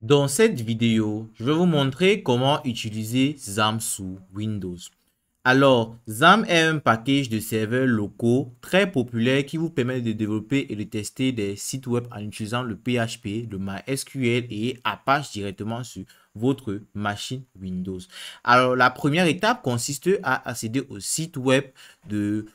Dans cette vidéo, je vais vous montrer comment utiliser Xampp sous Windows. Alors, Xampp est un package de serveurs locaux très populaire qui vous permet de développer et de tester des sites web en utilisant le PHP, le MySQL et Apache directement sur votre machine Windows. Alors, la première étape consiste à accéder au site web de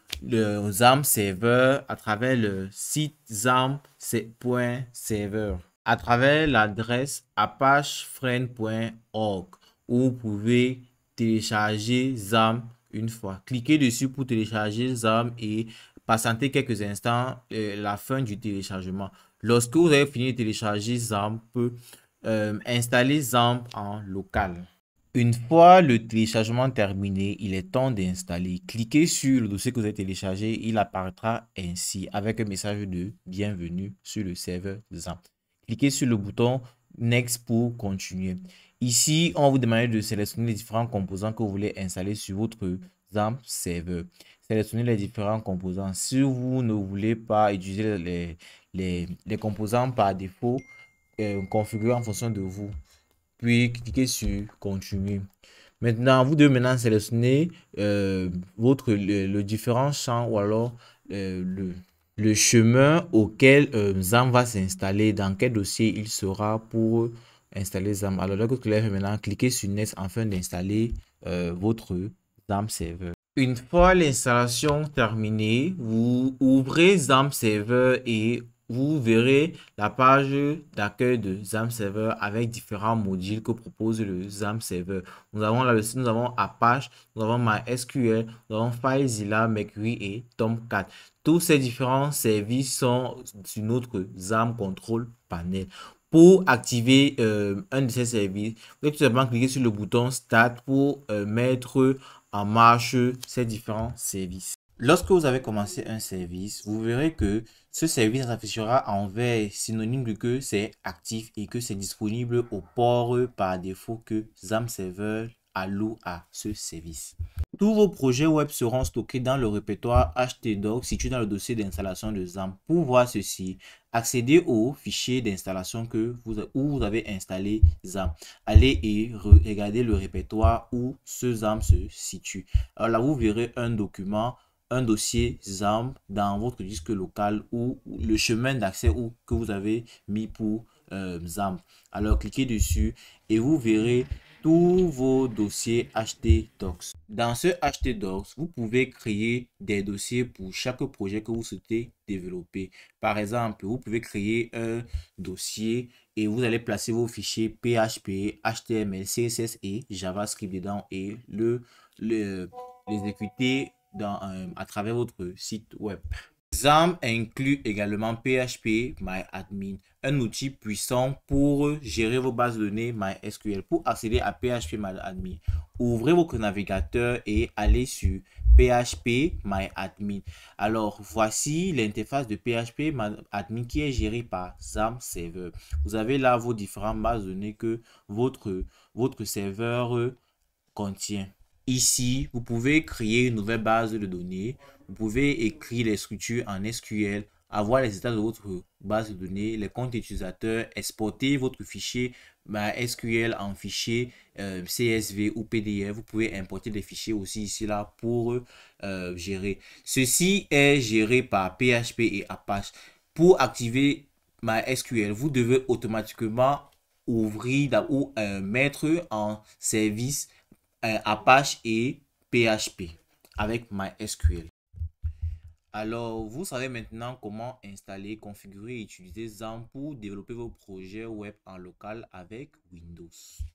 ZAM Server à travers le site xampp.server à travers l'adresse apachefriend.org où vous pouvez télécharger ZAM une fois. Cliquez dessus pour télécharger ZAM et patientez quelques instants euh, la fin du téléchargement. Lorsque vous avez fini de télécharger ZAM, vous euh, installer ZAM en local. Une fois le téléchargement terminé, il est temps d'installer. Cliquez sur le dossier que vous avez téléchargé. Il apparaîtra ainsi avec un message de bienvenue sur le serveur ZAM cliquez sur le bouton Next pour continuer. Ici, on vous demande de sélectionner les différents composants que vous voulez installer sur votre ZAMP serveur. Sélectionnez les différents composants. Si vous ne voulez pas utiliser les, composants par défaut, euh, configurez en fonction de vous. Puis cliquez sur Continuer. Maintenant, vous devez maintenant sélectionner euh, votre, le, différent champ ou alors euh, le, le chemin auquel euh, ZAM va s'installer, dans quel dossier il sera pour installer ZAM. Alors, là, vous maintenant cliquer sur Next afin d'installer euh, votre ZAM Server. Une fois l'installation terminée, vous ouvrez ZAM Server et vous verrez la page d'accueil de ZAM Server avec différents modules que propose le ZAM Server. Nous avons la, nous avons Apache, nous avons MySQL, nous avons FileZilla, Mercury et Tomcat. Tous ces différents services sont sur notre ZAM Control Panel. Pour activer euh, un de ces services, vous pouvez tout simplement cliquer sur le bouton Start pour euh, mettre en marche ces différents services. Lorsque vous avez commencé un service, vous verrez que ce service affichera en vert synonyme de que c'est actif et que c'est disponible au port par défaut que ZAM Server alloue à ce service. Tous vos projets web seront stockés dans le répertoire htdoc situé dans le dossier d'installation de ZAM. Pour voir ceci, accédez au fichier d'installation que vous, où vous avez installé ZAM. Allez et regardez le répertoire où ce ZAM se situe. Alors là, vous verrez un document un dossier ZAM dans votre disque local ou le chemin d'accès où que vous avez mis pour euh, ZAM. Alors cliquez dessus et vous verrez tous vos dossiers htdocs. Dans ce htdocs, vous pouvez créer des dossiers pour chaque projet que vous souhaitez développer. Par exemple, vous pouvez créer un dossier et vous allez placer vos fichiers PHP, HTML, CSS et JavaScript dedans et le, le euh, l'exécuter dans, euh, à travers votre site web. XAMPP inclut également PHP MyAdmin, un outil puissant pour gérer vos bases de données MySQL. Pour accéder à PHP MyAdmin, ouvrez votre navigateur et allez sur PHP MyAdmin. Alors, voici l'interface de PHP MyAdmin qui est gérée par XAMPP Server. Vous avez là vos différentes bases de données que votre, votre serveur contient. Ici, vous pouvez créer une nouvelle base de données, vous pouvez écrire les structures en SQL, avoir les états de votre base de données, les comptes utilisateurs, exporter votre fichier MySQL bah, SQL en fichier euh, CSV ou PDF. Vous pouvez importer des fichiers aussi ici là pour euh, gérer. Ceci est géré par PHP et Apache. Pour activer MySQL, vous devez automatiquement ouvrir ou euh, mettre en service euh, Apache et PHP avec MySQL. Alors, vous savez maintenant comment installer, configurer et utiliser XAMPP pour développer vos projets web en local avec Windows.